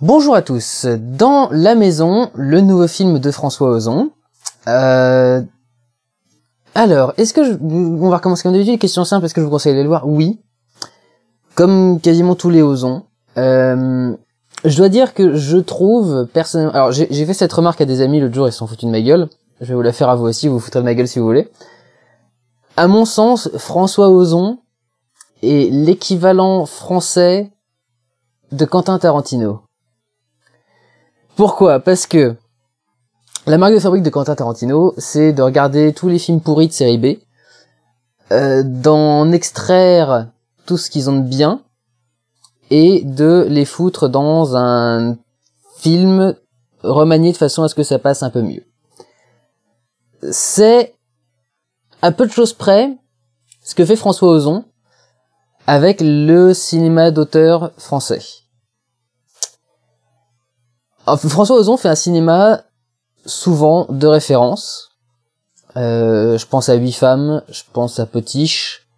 Bonjour à tous. Dans La Maison, le nouveau film de François Ozon. Euh, alors, est-ce que je... on va recommencer comme d'habitude Question simple, est-ce que je vous conseille de le voir Oui. Comme quasiment tous les Ozon. Euh, je dois dire que je trouve personnellement. Alors, j'ai fait cette remarque à des amis l'autre jour, ils se sont foutus de ma gueule. Je vais vous la faire à vous aussi, vous vous foutrez de ma gueule si vous voulez. À mon sens, François Ozon est l'équivalent français de Quentin Tarantino. Pourquoi Parce que la marque de fabrique de Quentin Tarantino, c'est de regarder tous les films pourris de série B, euh, d'en extraire tout ce qu'ils ont de bien, et de les foutre dans un film remanié de façon à ce que ça passe un peu mieux. C'est à peu de choses près ce que fait François Ozon avec le cinéma d'auteur français. François Ozon fait un cinéma souvent de référence. Euh, je pense à Huit femmes, je pense à Potiche,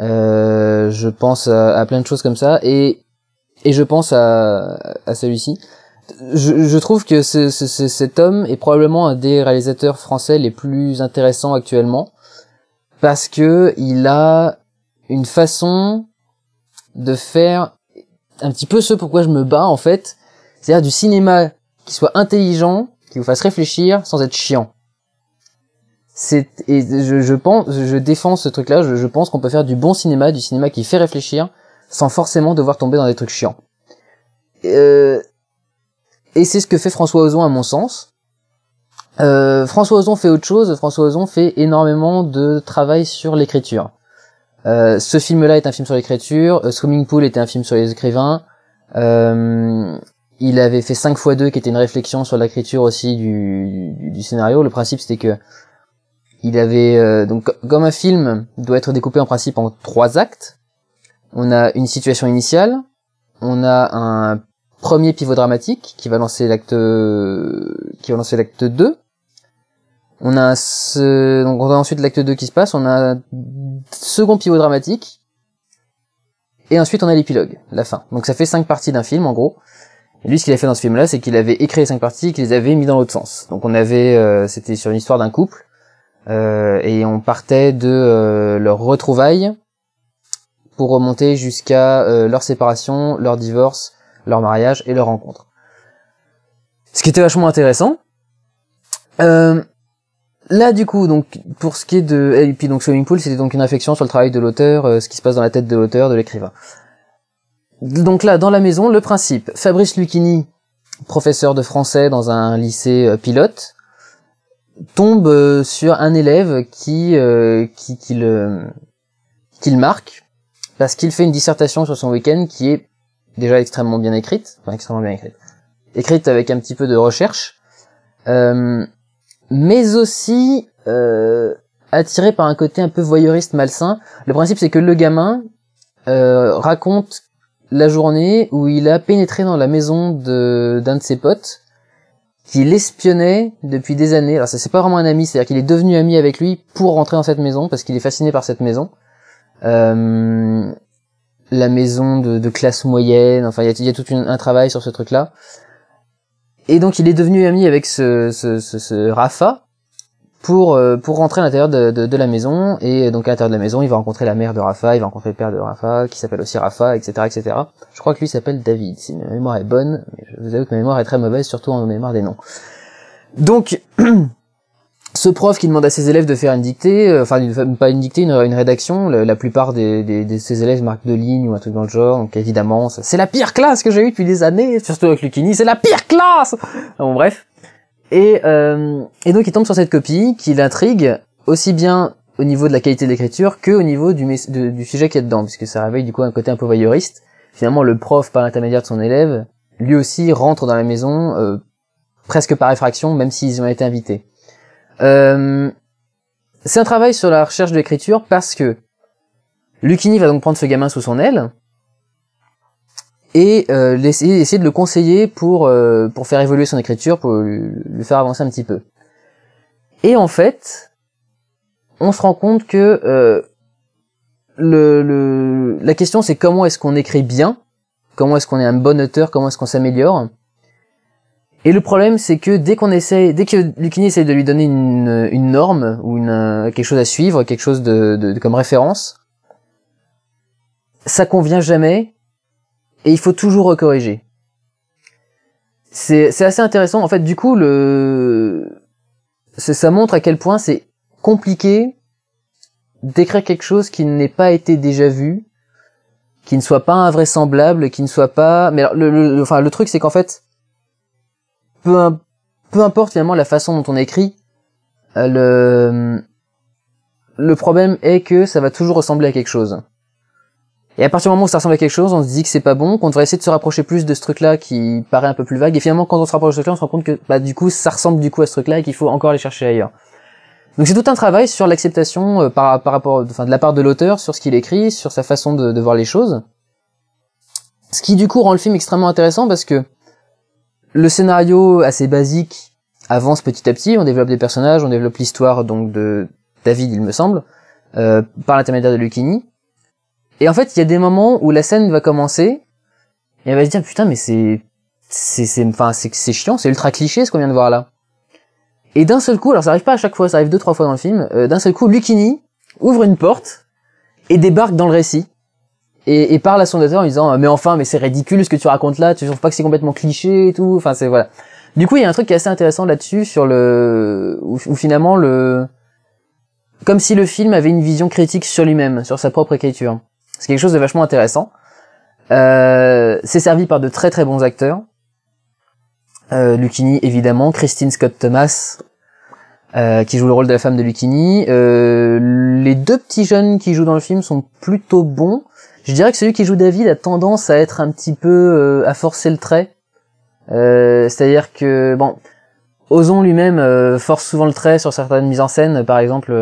euh, je pense à, plein de choses comme ça, et, et je pense à, à celui-ci. Je, je, trouve que cet homme est probablement un des réalisateurs français les plus intéressants actuellement, parce que il a une façon de faire un petit peu ce pourquoi je me bats en fait, c'est-à-dire du cinéma qui soit intelligent, qui vous fasse réfléchir sans être chiant. C'est et je, pense, je défends ce truc-là. Je, pense qu'on peut faire du bon cinéma, du cinéma qui fait réfléchir, sans forcément devoir tomber dans des trucs chiants. Euh, et c'est ce que fait François Ozon à mon sens. Euh, François Ozon fait autre chose. François Ozon fait énormément de travail sur l'écriture. Euh, ce film-là est un film sur l'écriture. Euh, Swimming Pool était un film sur les écrivains. Euh, il avait fait 5 x 2 qui était une réflexion sur l'écriture aussi du, scénario. Le principe c'était que il avait euh, donc comme un film doit être découpé en principe en trois actes. On a une situation initiale, on a un premier pivot dramatique qui va lancer l'acte euh, qui va lancer l'acte 2. On a ce donc on a ensuite l'acte 2 qui se passe, on a un second pivot dramatique et ensuite on a l'épilogue, la fin. Donc ça fait cinq parties d'un film en gros. Lui, ce qu'il a fait dans ce film-là, c'est qu'il avait écrit les cinq parties, et qu'il les avait mis dans l'autre sens. Donc on avait, euh, c'était sur une histoire d'un couple, euh, et on partait de euh, leur retrouvaille pour remonter jusqu'à leur séparation, leur divorce, leur mariage et leur rencontre. Ce qui était vachement intéressant. Là du coup donc pour ce qui est de et puis donc Swimming Pool c'était donc une réflexion sur le travail de l'auteur, ce qui se passe dans la tête de l'auteur, de l'écrivain donc là, dans la maison, le principe. Fabrice Lucchini, professeur de français dans un lycée euh, pilote, tombe euh, sur un élève qui euh, qui, le, qui, marque parce qu'il fait une dissertation sur son week-end qui est déjà extrêmement bien écrite, extrêmement bien écrite, écrite avec un petit peu de recherche, mais aussi euh, attirée par un côté un peu voyeuriste malsain. Le principe c'est que le gamin raconte la journée où il a pénétré dans la maison de d'un de ses potes qui l'espionnait depuis des années. Alors c'est pas vraiment un ami, c'est-à-dire qu'il est devenu ami avec lui pour rentrer dans cette maison parce qu'il est fasciné par cette maison. Euh, la maison de, classe moyenne, enfin il y a, tout un travail sur ce truc-là. Et donc il est devenu ami avec ce, ce, ce, ce Rafa, pour euh, pour rentrer à l'intérieur de, de, de, la maison et donc à l'intérieur de la maison il va rencontrer la mère de Rafa il va rencontrer le père de Rafa qui s'appelle aussi Rafa etc etc je crois que lui s'appelle David si ma mémoire est bonne mais je vous avoue que ma mémoire est très mauvaise surtout en mémoire des noms donc ce prof qui demande à ses élèves de faire une dictée euh, enfin pas une dictée une, rédaction la, plupart des, des, de ses élèves marquent deux lignes ou un truc dans le genre donc évidemment c'est la pire classe que j'ai eue depuis des années surtout avec Lucini c'est la pire classe bon bref euh, et, donc il tombe sur cette copie qui l'intrigue aussi bien au niveau de la qualité de l'écriture que au niveau du, du sujet qui est dedans, puisque ça réveille du coup un côté un peu voyeuriste. Finalement, le prof, par l'intermédiaire de son élève, lui aussi rentre dans la maison euh, presque par effraction, même s'ils ont été invités. Euh, c'est un travail sur la recherche de l'écriture parce que Lucini va donc prendre ce gamin sous son aile, et euh, essayer, de le conseiller pour, euh, pour faire évoluer son écriture, pour lui faire avancer un petit peu. Et en fait, on se rend compte que euh, le, le, la question c'est comment est-ce qu'on écrit bien, comment est-ce qu'on est un bon auteur, comment est-ce qu'on s'améliore. Et le problème c'est que dès qu'on essaie, dès que Lucini essaie de lui donner une, une norme ou une, quelque chose à suivre, quelque chose de, de, de comme référence, ça convient jamais et il faut toujours recorriger. C'est assez intéressant. En fait, du coup, le ça montre à quel point c'est compliqué d'écrire quelque chose qui n'ait pas été déjà vu, qui ne soit pas invraisemblable, qui ne soit pas. Mais le, le, enfin, le truc, c'est qu'en fait, peu, peu importe finalement la façon dont on écrit, euh, le le problème est que ça va toujours ressembler à quelque chose. Et à partir du moment où ça ressemble à quelque chose, on se dit que c'est pas bon, qu'on devrait essayer de se rapprocher plus de ce truc-là qui paraît un peu plus vague. Et finalement, quand on se rapproche de ce truc-là, on se rend compte que bah, du coup, ça ressemble du coup à ce truc-là et qu'il faut encore aller chercher ailleurs. Donc c'est tout un travail sur l'acceptation euh, par, par, rapport, enfin, de la part de l'auteur sur ce qu'il écrit, sur sa façon de, voir les choses. Ce qui du coup rend le film extrêmement intéressant parce que le scénario assez basique avance petit à petit, on développe des personnages, on développe l'histoire donc de David, il me semble, euh, par l'intermédiaire de Lucchini. Et en fait, il y a des moments où la scène va commencer et elle va se dire putain mais c'est c'est c'est enfin c'est chiant, c'est ultra cliché ce qu'on vient de voir là. Et d'un seul coup, alors ça arrive pas à chaque fois, ça arrive deux trois fois dans le film, euh, d'un seul coup Lucini ouvre une porte et débarque dans le récit. Et, et parle à son auteur en disant mais enfin mais c'est ridicule ce que tu racontes là, tu trouves pas que c'est complètement cliché et tout, enfin c'est voilà. Du coup, il y a un truc qui est assez intéressant là-dessus sur le où, finalement le comme si le film avait une vision critique sur lui-même, sur sa propre écriture. C'est quelque chose de vachement intéressant. Euh, c'est servi par de très très bons acteurs. Euh, Lucchini évidemment, Christine Scott Thomas euh, qui joue le rôle de la femme de Lucchini. Euh, les deux petits jeunes qui jouent dans le film sont plutôt bons. Je dirais que celui qui joue David a tendance à être un petit peu à forcer le trait. C'est-à-dire que bon, Ozon lui-même force souvent le trait sur certaines mises en scène, par exemple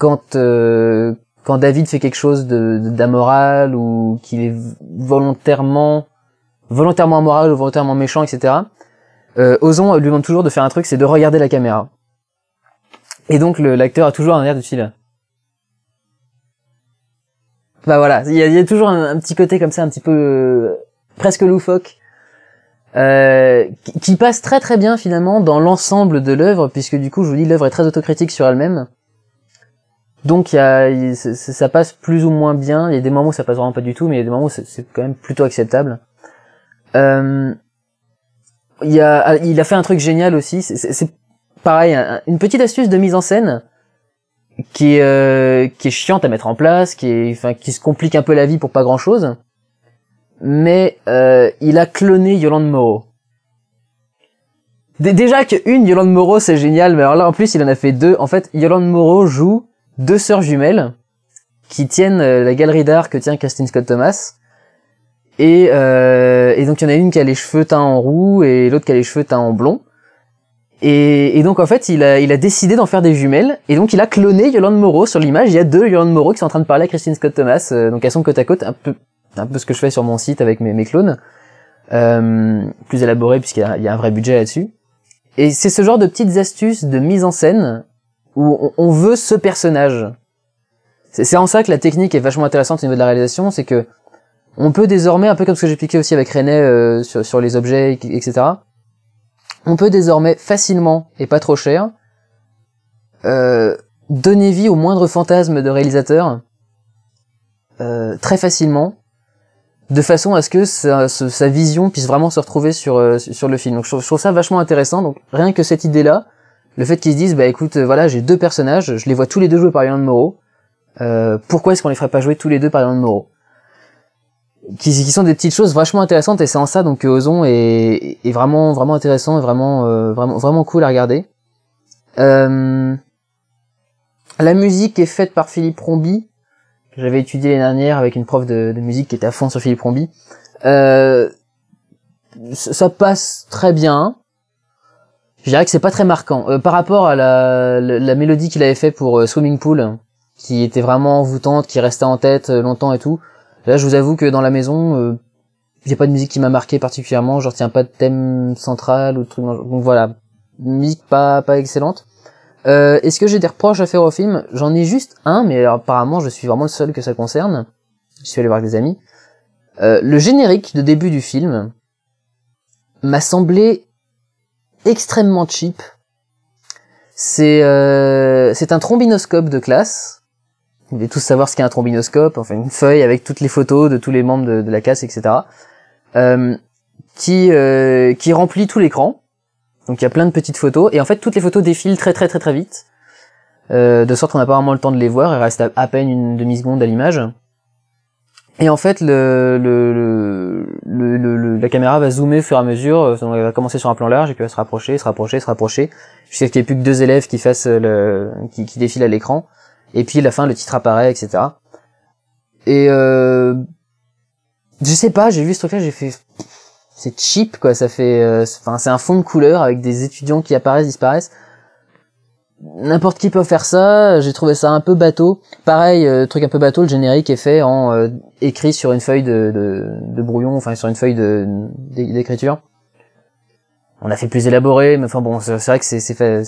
quand euh, quand David fait quelque chose de, d'amoral ou qu'il est volontairement volontairement amoral ou volontairement méchant, etc. Euh, Ozon lui demande toujours de faire un truc, c'est de regarder la caméra. Et donc l'acteur a toujours un air de style. Bah voilà, il y a, toujours un, petit côté comme ça, un petit peu euh, presque loufoque, euh, qui, qui, passe très très bien finalement dans l'ensemble de l'œuvre, puisque du coup je vous dis l'œuvre est très autocritique sur elle-même. Donc ça passe plus ou moins bien. Il y a des moments où ça passe vraiment pas du tout, mais il y a des moments où c'est quand même plutôt acceptable. Euh, a, ah, il a fait un truc génial aussi. C'est pareil, une petite astuce de mise en scène qui est, euh, qui est chiante à mettre en place, qui, enfin, qui se complique un peu la vie pour pas grand chose. Mais euh, il a cloné Yolande Moreau. Déjà une Yolande Moreau c'est génial, mais alors là en plus il en a fait deux. En fait, Yolande Moreau joue deux sœurs jumelles qui tiennent euh, la galerie d'art que tient Christine Scott Thomas. Et, euh, et donc il y en a une qui a les cheveux teints en roux et l'autre qui a les cheveux teints en blond. Et, donc en fait il a, il a décidé d'en faire des jumelles et donc il a cloné Yolande Moreau sur l'image. Il y a deux Yolande Moreau qui sont en train de parler à Christine Scott Thomas. Euh, donc elles sont côte à côte, un peu, un peu ce que je fais sur mon site avec mes, clones, euh, plus élaboré puisqu'il y, a un vrai budget là-dessus. Et c'est ce genre de petites astuces de mise en scène où on, veut ce personnage. C'est en ça que la technique est vachement intéressante au niveau de la réalisation, c'est que on peut désormais, un peu comme ce que j'ai expliqué aussi avec René euh, sur, les objets, etc. On peut désormais facilement et pas trop cher euh, donner vie au moindre fantasme de réalisateur euh, très facilement, de façon à ce que sa, vision puisse vraiment se retrouver sur sur le film. Donc je trouve ça vachement intéressant. Donc rien que cette idée là, le fait qu'ils se disent, bah écoute, voilà, j'ai deux personnages, je les vois tous les deux jouer par Yann Moreau. Euh, pourquoi est-ce qu'on les ferait pas jouer tous les deux par Yann Moreau qui, qui, sont des petites choses vachement intéressantes et c'est en ça donc que Ozon est, vraiment vraiment intéressant et vraiment euh, vraiment vraiment cool à regarder. Euh, la musique est faite par Philippe Rombi. J'avais étudié l'année dernière avec une prof de, musique qui était à fond sur Philippe Rombi. Euh, ça passe très bien je dirais que c'est pas très marquant. Euh, par rapport à la, la, mélodie qu'il avait fait pour euh, Swimming Pool, qui était vraiment envoûtante, qui restait en tête euh, longtemps et tout, là je vous avoue que dans la maison, il n'y a pas de musique qui m'a marqué particulièrement, je retiens pas de thème central ou de Donc voilà, musique pas, pas excellente. Est-ce que j'ai des reproches à faire au film J'en ai juste un, mais apparemment je suis vraiment le seul que ça concerne. Je suis allé voir avec des amis. le générique de début du film m'a semblé extrêmement cheap. C'est euh, c'est un trombinoscope de classe. Vous devez tous savoir ce qu'est un trombinoscope, enfin une feuille avec toutes les photos de tous les membres de, la classe, etc. Euh, qui euh, qui remplit tout l'écran. Donc il y a plein de petites photos et en fait toutes les photos défilent très très très très vite, de sorte qu'on n'a pas vraiment le temps de les voir. Il reste à peine une demi seconde à l'image. Et en fait, le, la caméra va zoomer au fur et à mesure. Elle euh, va commencer sur un plan large et puis elle va se rapprocher, se rapprocher, se rapprocher, jusqu'à ce qu'il n'y ait plus que deux élèves qui fassent le, qui, défilent à l'écran. Et puis à la fin, le titre apparaît, etc. Et euh, je sais pas, j'ai vu ce truc-là, j'ai fait c'est cheap quoi. Ça fait, euh, enfin c'est un fond de couleur avec des étudiants qui apparaissent, disparaissent n'importe qui peut faire ça. J'ai trouvé ça un peu bateau. Pareil, euh, truc un peu bateau. Le générique est fait en euh, écrit sur une feuille de, de, brouillon, enfin sur une feuille de d'écriture. On a fait plus élaboré, mais enfin bon, c'est vrai que c'est c'est fait.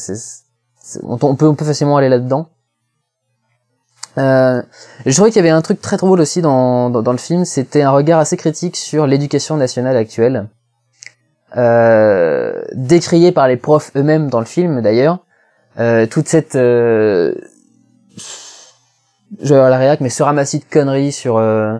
on, peut on peut facilement aller là-dedans. Euh, je trouvais qu'il y avait un truc très drôle aussi dans, dans, dans le film, c'était un regard assez critique sur l'éducation nationale actuelle, décrié par les profs eux-mêmes dans le film d'ailleurs, euh, toute cette euh, je vais avoir la réac mais ce ramassis de conneries sur euh,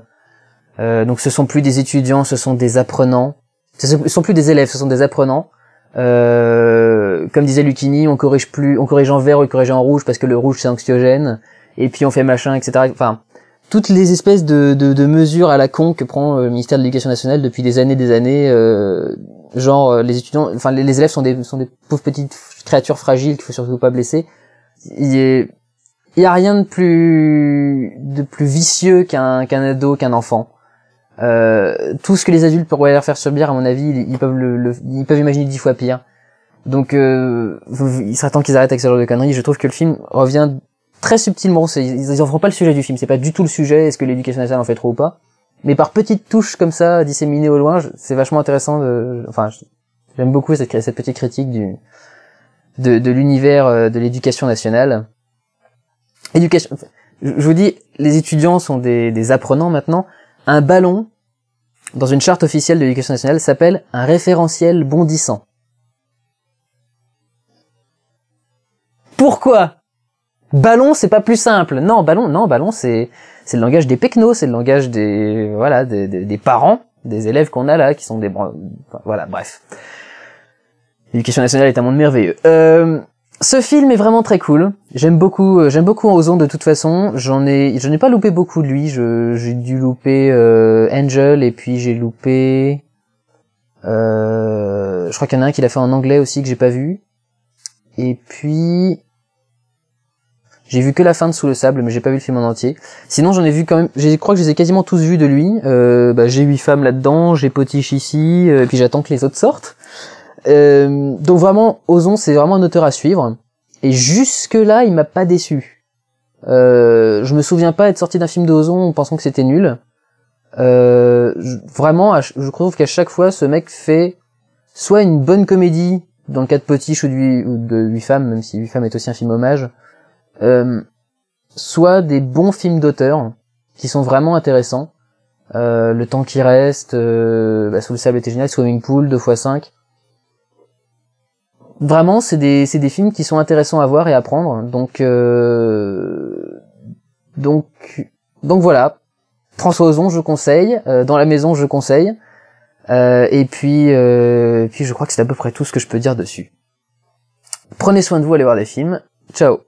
euh, donc ce sont plus des étudiants ce sont des apprenants ce sont plus des élèves ce sont des apprenants comme disait Lucini on corrige plus on corrige en vert on corrige en rouge parce que le rouge c'est anxiogène et puis on fait machin etc enfin toutes les espèces de, de, de, mesures à la con que prend euh, le ministère de l'Éducation nationale depuis des années des années euh, genre euh, les étudiants enfin les, élèves sont des sont des pauvres petites créatures fragiles qu'il faut surtout pas blesser il y, a rien de plus de plus vicieux qu'un qu'un ado qu'un enfant tout ce que les adultes pourraient leur faire subir à mon avis ils, peuvent le, ils peuvent imaginer dix fois pire donc euh, il serait temps qu'ils arrêtent avec ce genre de conneries je trouve que le film revient très subtilement, ils n'en feront pas le sujet du film, c'est pas du tout le sujet, est-ce que l'éducation nationale en fait trop ou pas, mais par petites touches comme ça, disséminées au loin, c'est vachement intéressant de, enfin, j'aime beaucoup cette, petite critique du, de, l'univers euh, de l'éducation nationale. Éducation, je vous dis, les étudiants sont des apprenants maintenant, un ballon, dans une charte officielle de l'éducation nationale, s'appelle un référentiel bondissant. Pourquoi Ballon, c'est pas plus simple. Non, ballon, non, ballon, c'est c'est le langage des pecnos, c'est le langage des voilà des, des, parents, des élèves qu'on a là, qui sont des voilà, bref. L'éducation nationale est un monde merveilleux. Euh, ce film est vraiment très cool. J'aime beaucoup, euh, j'aime beaucoup Ozon de toute façon. J'en ai, pas loupé beaucoup de lui. j'ai dû louper euh, Angel et puis j'ai loupé. Euh, je crois qu'il y en a un qu'il a fait en anglais aussi que j'ai pas vu. Et puis j'ai vu que la fin de Sous le sable, mais j'ai pas vu le film en entier. Sinon, j'en ai vu quand même. Je crois que je les ai quasiment tous vus de lui. Euh, bah, j'ai huit femmes là-dedans, j'ai Potiche ici, euh, et puis j'attends que les autres sortent. Euh, donc vraiment, Ozon, c'est vraiment un auteur à suivre. Et jusque là, il m'a pas déçu. je me souviens pas être sorti d'un film d'Ozon en pensant que c'était nul. vraiment, je trouve qu'à chaque fois, ce mec fait soit une bonne comédie dans le cas de Potiche ou ou de Huit femmes, même si Huit femmes est aussi un film hommage euh, soit des bons films d'auteur qui sont vraiment intéressants. Euh, le temps qui reste, euh, bah, sous le sable était génial, Swimming Pool, 2x5. Vraiment, c'est des, films qui sont intéressants à voir et à prendre. Donc, donc, donc voilà. François Ozon, je conseille. Dans la maison, je conseille. et puis, et puis, je crois que c'est à peu près tout ce que je peux dire dessus. Prenez soin de vous, allez voir des films. Ciao